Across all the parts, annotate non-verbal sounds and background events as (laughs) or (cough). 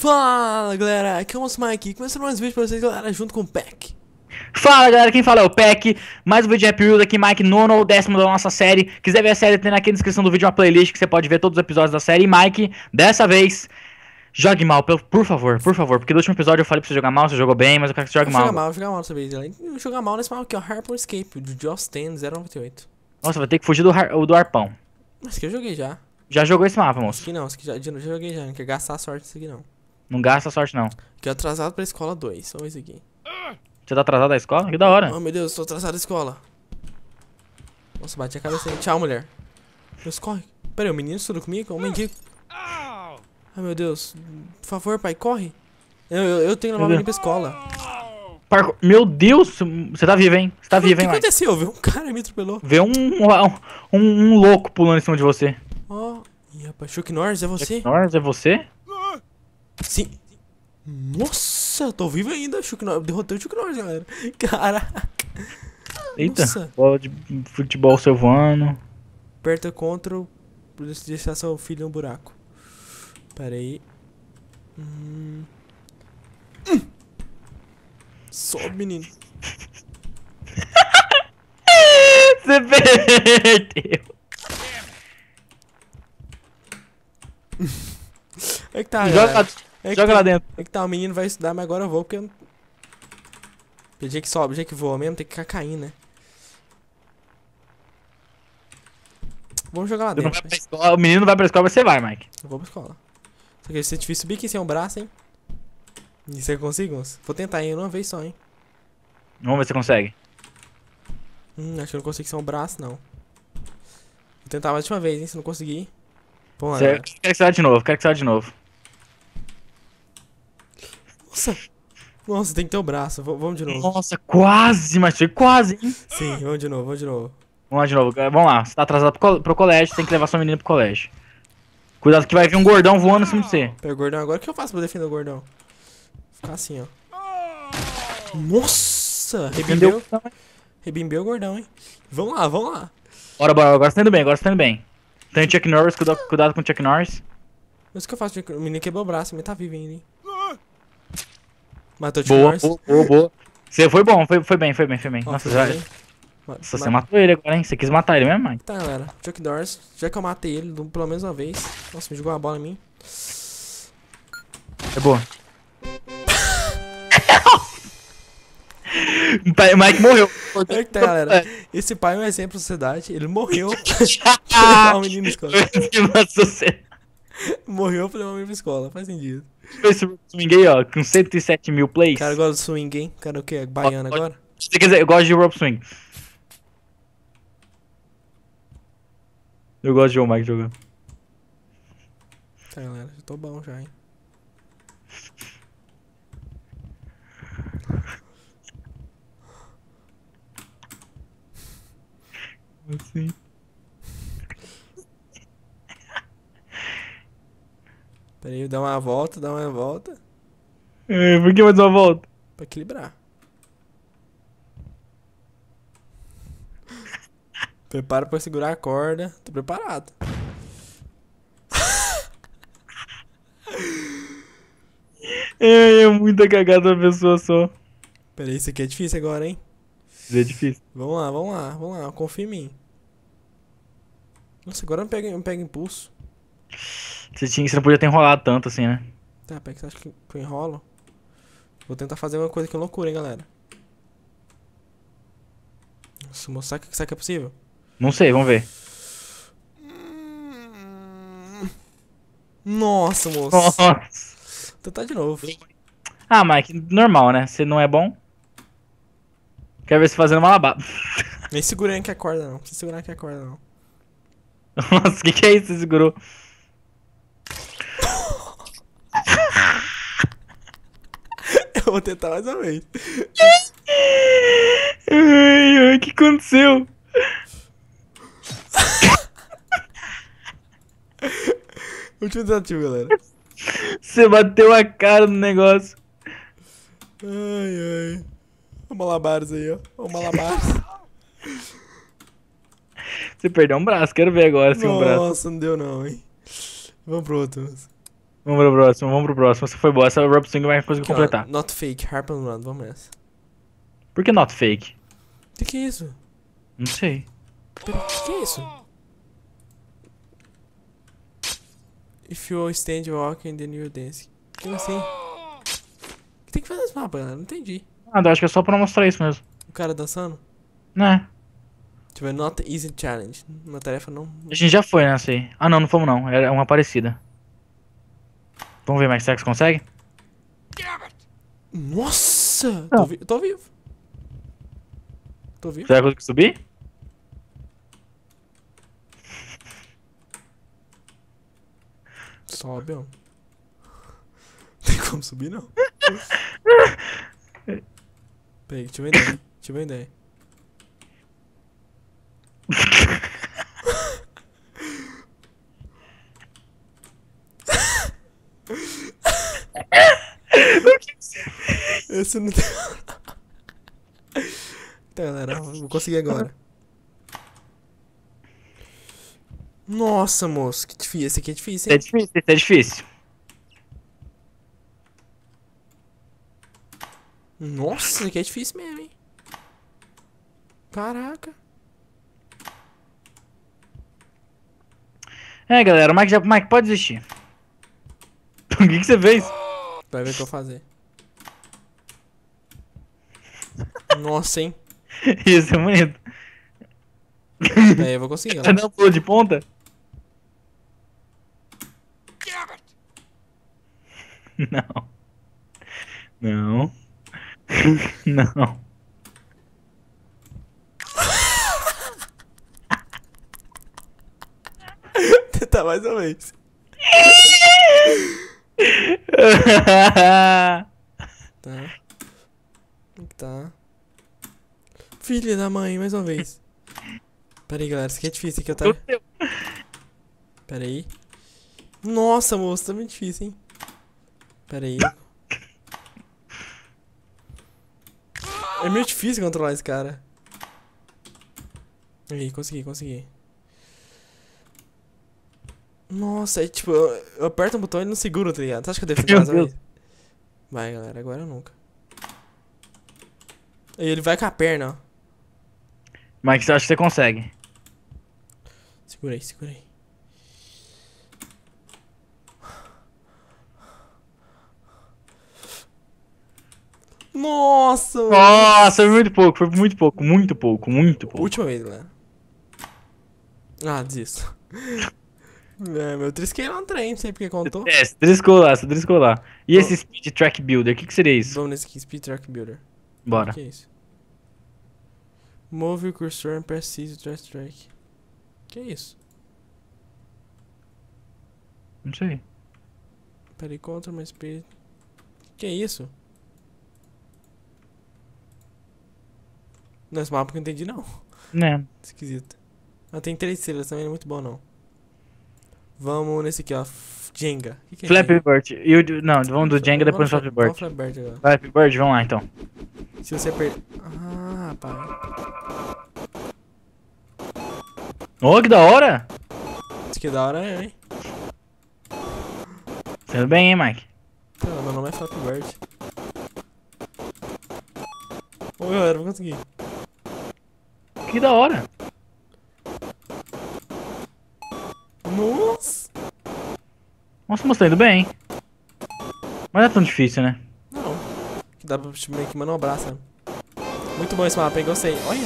Fala galera, aqui é o nosso Mike, começando mais um vídeo pra vocês galera, junto com o Peck. Fala galera, quem fala é o Peck, mais um vídeo de Happy Wheels aqui, Mike, nono ou décimo da nossa série. Quiser ver a série, tem aqui na descrição do vídeo uma playlist que você pode ver todos os episódios da série. E Mike, dessa vez, jogue mal, por favor, por favor, porque no último episódio eu falei pra você jogar mal, você jogou bem, mas eu quero que você jogue eu mal. Jogar mal, jogar mal dessa vez, jogar mal nesse mal aqui, ó, é Harpoon Escape, do Justin 098. Nossa, vai ter que fugir do, har do arpão. Mas que eu joguei já. Já jogou esse mapa, moço? Esse aqui não, esse aqui já, já joguei já, não quer gastar a sorte disso aqui não. Não gasta sorte, não. Que atrasado pra escola 2, só isso aqui. Você tá atrasado da escola? Que da hora. Oh, meu Deus, tô atrasado da escola. Nossa, bati a cabeça aí. Tchau, mulher. Deus, corre. Pera aí, o menino estuda comigo? Um mendigo. Ai, ah, meu Deus. Por favor, pai, corre. Eu, eu, eu tenho que levar o menino pra escola. Parco... Meu Deus, você tá vivo, hein? Você tá vivo, hein, O que aconteceu? Viu um cara me atropelou. Vê um, um, um, um louco pulando em cima de você. Ó, oh, rapaz, Chuck Norris, é você? Chuck Norris, é você? Sim. Nossa, eu tô vivo ainda, Chuck Derrotei o Chuck Norris, galera. (laughs) Caraca. Eita, Nossa. bola de futebol selvano. Aperta Ctrl pra deixar seu filho no buraco. Pera aí. Hum. Hum. Sobe, menino. (laughs) Você perdeu. (laughs) é que tá, Joga... É Joga lá dentro. É que tá, o menino vai estudar, mas agora eu vou, porque eu... Porque que sobe, dia que voa mesmo, tem que ficar caindo, né? Vamos jogar lá dentro. Mas... Né? o menino vai pra escola, você vai, Mike. Eu vou pra escola. Só que ser difícil subir aqui sem um braço, hein? E você consigo? Vou tentar, hein? Uma vez só, hein? Vamos ver se você consegue. Hum, acho que eu não consigo sem um braço, não. Vou tentar mais uma vez, hein? Se não conseguir. Pô, Quero que você vá de novo, quero que você vá de novo. Nossa! Nossa, tem que ter o braço. V vamos de novo. Nossa, quase, Matheus. Quase, hein? Sim, vamos de novo, vamos de novo. Vamos lá de novo. Vamos lá. Você tá atrasado pro, co pro colégio, tem que levar sua menina pro colégio. Cuidado que vai vir um gordão voando em cima de você. Pega o gordão agora. O que eu faço pra defender o gordão? Ficar assim, ó. Nossa! Rebimbeu. Rebimbeu o gordão, hein? Vamos lá, vamos lá. Bora, bora. Agora você tá indo bem, agora você tá indo bem. Tem o Chuck Norris, cuidado, cuidado com o Chuck Norris. Mas o que eu faço? O menino quebrou o braço, mas tá vivo ainda, hein? Matou de boa, Boa, boa, Você foi bom, foi, foi bem, foi bem, foi bem. Ó, Nossa, já. Nossa, você matou ele agora, hein? Você quis matar ele mesmo, Mike? Tá, galera. Chuck Norris. Já que eu matei ele pelo menos uma vez. Nossa, me jogou uma bola em mim. É boa. (laughs) Mike morreu. É que tá, galera. Esse pai é um exemplo da sociedade. Ele morreu. ah, (laughs) (laughs) menino escola. sociedade. (laughs) Morreu pra levar o pra escola, faz sentido. Esse swing aí, ó, com 107 mil plays. O cara gosta de swing, hein? O cara o quê? É baiano ó, agora? Quer dizer, eu gosto de rope swing. Eu gosto de ver o Mike jogando. Tá, galera, já tô bom já, hein? Assim. Peraí, dá uma volta, dá uma volta. É, por que mais uma volta? Pra equilibrar. Prepara pra segurar a corda. Tô preparado. (laughs) É, é muita cagada uma pessoa só. Peraí, isso aqui é difícil agora, hein? Isso é difícil. Vamos lá, vamos lá, vamos lá. Confia em mim. Nossa, agora não pega, não pega impulso. Você, tinha, você não podia ter enrolado tanto assim, né? Tá, peraí que você acha que eu enrolo? Vou tentar fazer uma coisa que é loucura, hein, galera. Nossa, moço, será que, será que é possível? Não sei, vamos ver. Nossa, moço. Nossa. Tentar tá de novo. Ah, Mike, é normal, né? Você não é bom. Quero ver se fazendo malabar. Nem segurando que a corda, não. Não precisa segurar que a corda, não. (laughs) Nossa, o que, que é isso? Você segurou? (laughs) Eu vou tentar mais uma vez. Ai, O que aconteceu? (laughs) Último tentativa, galera. Você bateu a cara no negócio. Ai, ai. O malabares aí, ó. O malabares. Você perdeu um braço, quero ver agora se assim, um braço. Nossa, não deu não, hein. Vamos pro outro. Vamos pro próximo, vamos pro próximo. Essa foi boa, essa Rob Swing vai conseguir completar. not fake, Harp and Run, vamos nessa. Por que not fake? O que, que é isso? Não sei. Pera, o que, que é isso? If you stand walking the new dance. é assim? Tem que fazer esse mapa, não entendi. Ah, acho que é só pra mostrar isso mesmo. O cara dançando? Né? Tipo, é not easy challenge. Uma tarefa não. A gente já foi nessa né? aí. Ah, não, não fomos não. Era uma parecida. Vamos ver mais é se consegue. Nossa! Tô, vi tô, vivo. Tô vivo. Será que eu consigo subir? Sobe, ó. (laughs) Tem como subir, não. (laughs) Peraí, tive uma ideia. Tive uma ideia. Esse não tem... (laughs) Tá, galera, vou conseguir agora. Nossa, moço, que difícil. Esse aqui é difícil, hein? É difícil, esse é difícil. Nossa, esse aqui é difícil mesmo, hein? Caraca. É, galera, o Mike, já, o Mike pode desistir. (laughs) o que, que você fez? Vai ver o que eu fazer. Nossa, hein? (laughs) Isso é bonito. É, eu vou conseguir. Você não pulou de ponta? Não. Não. (laughs) Não. tá mais ou menos. (laughs) tá. Tá. Filha da mãe, mais uma vez. Pera aí, galera. Isso aqui é difícil, que eu tava... Pera aí. Nossa, moço, tá muito difícil, hein? Pera aí. É meio difícil controlar esse cara. Aí, consegui, consegui. Nossa, é tipo, eu, eu aperto um botão e ele não segura, tá ligado? Você acha que eu devo ficar mais Vai, galera, agora ou nunca. Aí ele vai com a perna, ó. Mas acha que você consegue. Segura aí, segura aí. Nossa! Nossa, foi muito pouco, foi muito pouco, muito pouco, muito pouco. Última vez, galera. Ah, desisto. (laughs) é, meu trisquei lá no trem, não sei porque contou. É, você triscou lá, você triscou lá. E esse Speed Track Builder, o que, que seria isso? Vamos nesse aqui, Speed Track Builder. Bora. O que é isso? Move o cursor C Seize o Strike. Que é isso? Não sei. Peraí, contra mais P. Que é isso? Nesse mapa que eu não entendi, não. Né? (laughs) Esquisito. Ah, tem três estrelas também, não é muito bom, não. Vamos nesse aqui, ó. Jenga. Que que é Flappy Jenga? Bird. Do... Não, vamos do Jenga depois do Flappy Bird. Flappy Bird, vamos lá então. Se você perder. Ah, pá. Ô, oh, que da hora! Que é da hora é, hein? Tudo bem, hein, Mike? Não, ah, meu nome é Flapbird. Ô, oh, galera, vou conseguir. Que da hora! Nossa! Nossa, moço, tá indo bem, hein? Mas não é tão difícil, né? Não. Que dá pra tipo, meio que manobrar, sabe? Né? Muito bom esse mapa, hein? Gostei. Olha,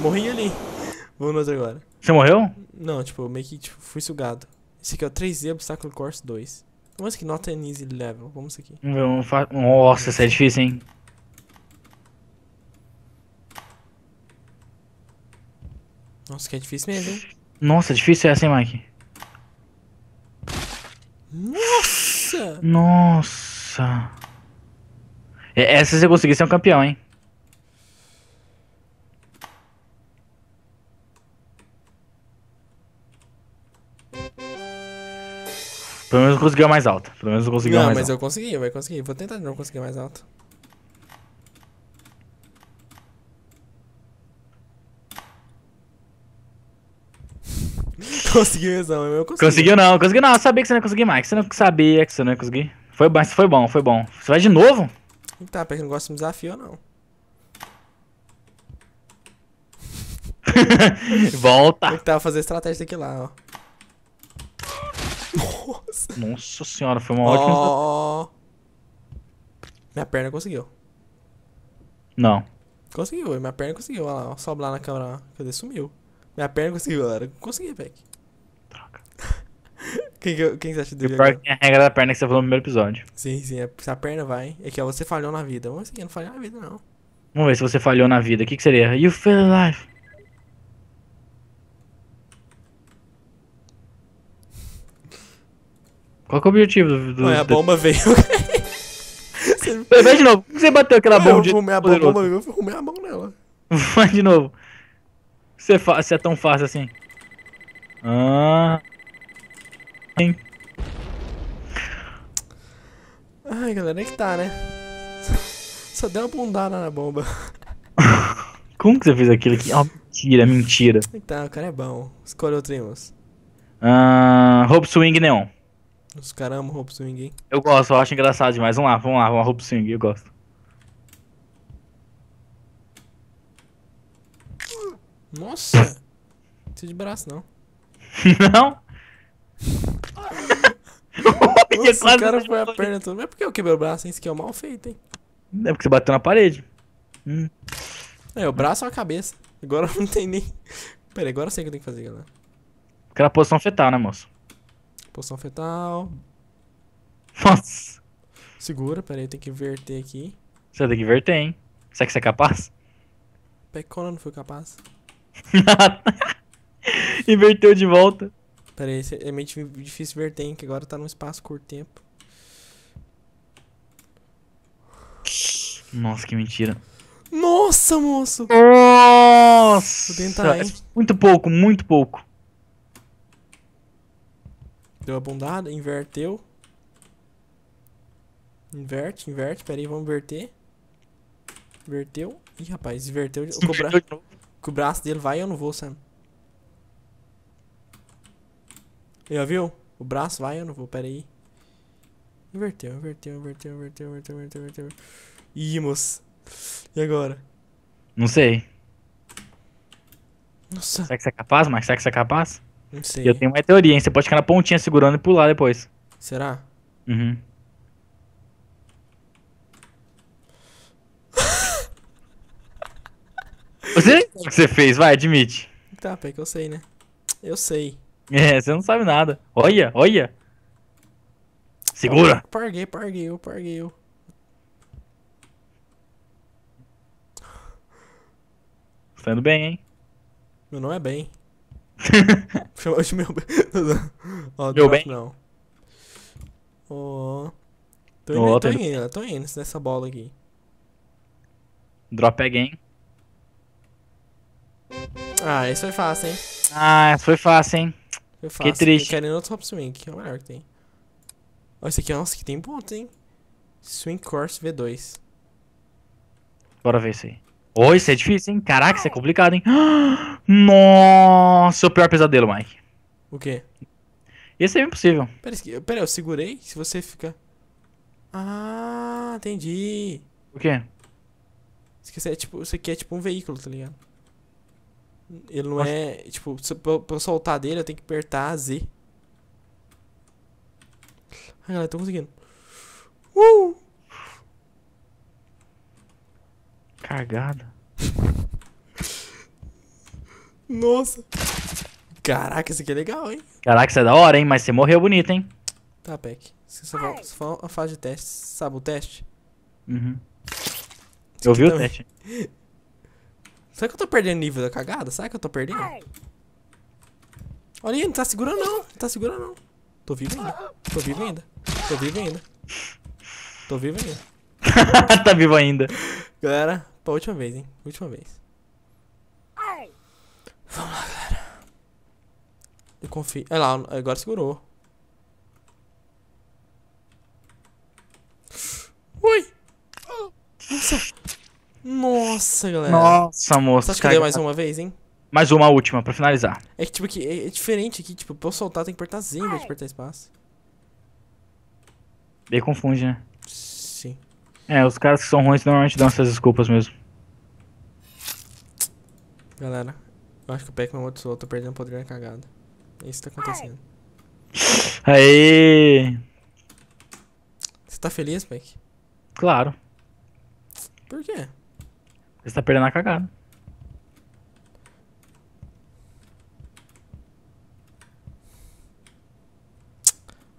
morri ali. (laughs) Vamos no outro agora. Você morreu? Não, tipo, eu meio que tipo, fui sugado. Esse aqui é o 3D Obstacle Course 2. Vamos é aqui, not an easy level. É vamos aqui. Nossa, isso é difícil, hein? Nossa, que é difícil mesmo, hein? Nossa, difícil é assim, Mike. Nossa! Nossa! Essa se você conseguir ser é um campeão, hein? Pelo menos conseguiu mais alta. Pelo menos conseguiu mais alta. Não, mas eu consegui, eu conseguir, Vou tentar de novo conseguir mais alta. (laughs) conseguiu mesmo, eu consegui. Conseguiu não, conseguiu não. Eu sabia que você não ia conseguir mais. Você não sabia que você não ia conseguir. Foi bom, foi bom, foi bom. Você vai de novo? Tá, pra quem não gosta de desafio ou não. (laughs) Volta. Tem que tá fazer estratégia daqui lá, ó. Nossa senhora, foi uma ótima. Minha perna conseguiu. Não. Conseguiu, minha perna conseguiu. Olha lá, sobe lá na câmera. dizer, Sumiu. Minha perna conseguiu, galera. Consegui, Peck. troca (laughs) quem, que, quem você acha do pior é que tem a regra da perna que você falou no primeiro episódio. Sim, sim. É, se a perna vai. É que é, você falhou na vida. Vamos ver se não falhou na vida, não. Vamos ver se você falhou na vida. O que, que seria? You feel life Qual é o objetivo do. do... Ué, a bomba veio. (laughs) você... Vai de novo. Por que você bateu aquela bomba? Eu de... a bomba, eu arrumei a mão nela. (laughs) Vai de novo. Você, é fa... é tão fácil assim. Ah. Hein? Ai, galera, é que tá, né? Só deu uma bundada na bomba. (laughs) Como que você fez aquilo aqui? É mentira, é mentira. Tá, o cara é bom. Escolha outro, irmãos. Ah, Hope Swing Neon. Os caras amam Rope Swing, hein? Eu gosto, eu acho engraçado demais. Vamos lá, vamos lá, vamos lá, Rope Swing, eu gosto. Nossa! Não precisa de braço, não. (laughs) não? (laughs) Nossa, o cara foi a perna toda. Mas por que eu quebrei o braço, hein? Isso aqui é o mal feito, hein? É porque você bateu na parede. Hum. É, o braço ou é a cabeça. Agora (laughs) não tem nem. Pera, agora eu sei o que eu tenho que fazer, galera. Aquela posição fetal, né, moço? Poção fetal. Nossa. Segura, peraí, tem que inverter aqui. Você tem que inverter, hein? Será que você é capaz? Pecona não foi capaz. (laughs) Inverteu de volta. Peraí, é meio difícil inverter, hein? Que agora tá num espaço curto tempo. Nossa, que mentira. Nossa, moço! Nossa! Vou tentar, hein? Muito pouco, muito pouco. Deu a bundada, inverteu. Inverte, inverte, pera aí, vamos inverter. Inverteu. Ih, rapaz, inverteu. O, cobra... o braço dele vai eu não vou, Sam. Já viu? O braço vai eu não vou, pera aí. Inverteu, inverteu, inverteu, inverteu, inverteu, inverteu, inverteu. Ih, moço. E agora? Não sei. Nossa. Será que você é capaz, mas será que você é capaz? sei. eu tenho uma teoria, hein? Você pode ficar na pontinha segurando e pular depois. Será? Uhum. (laughs) Você o que você fez, vai, admite. Tá, pé que eu sei, né? Eu sei. É, você não sabe nada. Olha, olha. Segura. Parguei, parguei, eu parguei. Eu. Tá indo bem, hein? Meu não é bem. Chamou (laughs) de meu bem. Ó, meu bem? Não. Oh. Tô indo, oh, tô, tô tá indo, indo, tô indo nessa bola aqui. Drop again. Ah, esse foi fácil, hein? Ah, esse foi fácil, hein? Foi fácil. Que triste. Querendo outro top swing, que é o melhor que tem. Ó, esse aqui, nossa, que tem ponto, hein? Swing Course V2. Bora ver isso aí. Oi, isso é difícil, hein? Caraca, isso é complicado, hein? (gasps) Nossa, o pior pesadelo, Mike. O quê? Esse é impossível. Pera aí, pera, eu segurei. Se você ficar. Ah, entendi. O quê? Esqueci, é tipo, isso aqui é tipo um veículo, tá ligado? Ele não é. Tipo, pra, pra eu soltar dele, eu tenho que apertar Z. Ah, galera, tô conseguindo. Uh! Cagada. Nossa. Caraca, isso aqui é legal, hein? Caraca, isso é da hora, hein? Mas você morreu bonito, hein? Tá, Peck. Se você for, se for uma fase de teste, sabe o teste? Uhum. Esse eu vi também. o teste. Será que eu tô perdendo nível da cagada? Será que eu tô perdendo? Olha aí, não tá segurando não. Não tá segurando não. Tô vivo ainda. Tô vivo ainda. Tô vivo ainda. Tô vivo ainda. (laughs) tá vivo ainda. Galera, pra última vez, hein? Última vez. Vamos lá, galera. Eu confio. Olha lá, agora segurou. Ui! Nossa! Nossa, galera. Nossa, moça. Você que deu mais tá- uma vez, hein? Mais uma última, pra finalizar. É que, tipo, que é, é, diferente aqui. Tipo, pra eu soltar, tem que apertar Z em vez de apertar espaço. me confunde, né? É, os caras que são ruins normalmente dão essas desculpas mesmo. Galera, eu acho que o Pac-Man amaldiçoou, tô perdendo poder na cagada. É isso que tá acontecendo. Aê! Você tá feliz, Pac? Claro. Por quê? Você tá perdendo a cagada.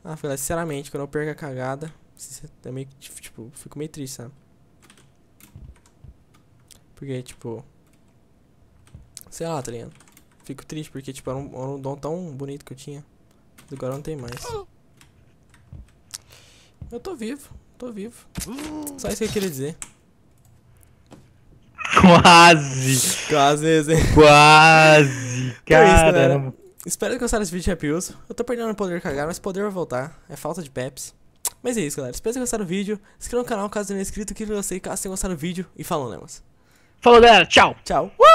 Ah, filha, sinceramente, quando eu perco a cagada, é meio tipo, que, tipo, fico meio triste, sabe? Porque, tipo. Sei lá, tá ligado? Fico triste porque, tipo, era um, era um dom tão bonito que eu tinha. Agora não tem mais. Eu tô vivo, tô vivo. Só isso que eu queria dizer. Quase! Quase, hein? Né? Quase! Cara! (laughs) É isso, Espero que gostaram desse vídeo de Happy Uso. Eu tô perdendo o poder cagar, mas poder vai voltar. É falta de Pepsi. Mas é isso, galera. Espero que vocês gostaram do vídeo. Se inscreva no canal caso não é inscrito, que você sei caso tenha gostado do vídeo. E falou, Lemos. Falou, galera. Tchau. Tchau. Uh!